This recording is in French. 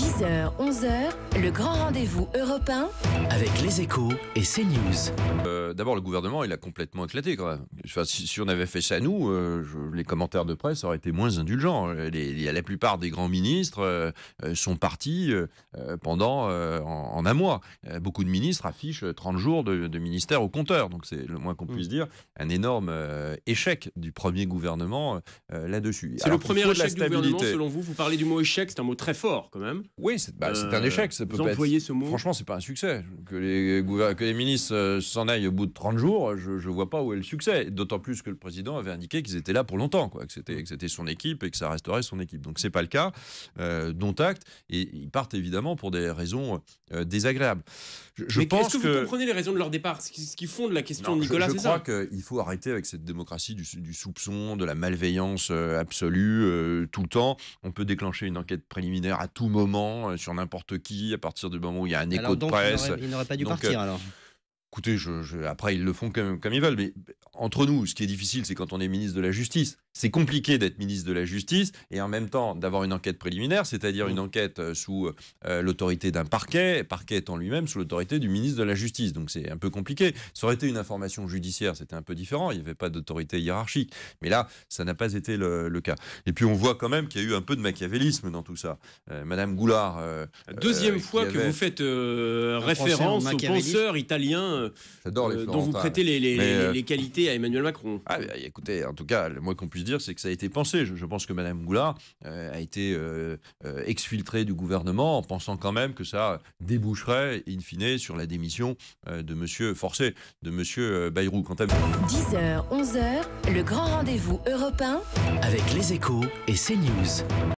10h, 11h, le grand rendez-vous européen avec les échos et CNews. news. Euh, d'abord, le gouvernement, il a complètement éclaté si, on avait fait ça nous, euh, les commentaires de presse auraient été moins indulgents. la plupart des grands ministres euh, sont partis pendant en, un mois. beaucoup de ministres affichent 30 jours de, ministère au compteur. Donc c'est le moins qu'on puisse mm. dire. Un énorme échec du premier gouvernement là-dessus. C'est le premier échec du gouvernement, selon vous. Vous parlez du mot échec, c'est un mot très fort quand même. Oui, c'est bah, un euh, échec. Ça peut vous ce mot Franchement, c'est pas un succès. Que les, que les ministres euh, s'en aillent au bout de 30 jours, je ne vois pas où est le succès. D'autant plus que le président avait indiqué qu'ils étaient là pour longtemps, quoi, que c'était son équipe et que ça resterait son équipe. Donc c'est pas le cas, euh, dont acte. Et ils partent évidemment pour des raisons désagréables. Je, Mais pense ce que vous comprenez les raisons de leur départ, ce qu'ils font de la question de Nicolas. ça je crois qu'il faut arrêter avec cette démocratie du, soupçon, de la malveillance absolue tout le temps. On peut déclencher une enquête préliminaire à tout moment euh, sur n'importe qui à partir du moment où il y a un écho de presse. Il n'aurait pas dû partir euh, alors. Écoutez, après, ils le font comme, comme, ils veulent. Mais entre nous, ce qui est difficile, c'est quand on est ministre de la Justice c'est compliqué d'être ministre de la Justice et en même temps d'avoir une enquête préliminaire, c'est-à-dire mm. une enquête euh, sous euh, euh, l'autorité d'un parquet, parquet étant lui-même sous l'autorité du ministre de la Justice. Donc c'est un peu compliqué. Ça aurait été une information judiciaire, c'était un peu différent, il n'y avait pas d'autorité hiérarchique. Mais là, ça n'a pas été le, cas. Et puis on voit quand même qu'il y a eu un peu de machiavélisme dans tout ça. Madame Goulard... Deuxième fois que vous faites référence au penseur italien dont vous prêtez les, qualités à Emmanuel Macron. Ah, bah, écoutez, en tout cas, le moins qu'on puisse dire, c'est que ça a été pensé. Je, pense que Madame Goulard euh, a été euh, euh, exfiltrée du gouvernement en pensant quand même que ça déboucherait, in fine, sur la démission de Monsieur Forcé, de Monsieur Bayrou. Quant à... 10h, 11h, le grand rendez-vous européen avec les échos et News.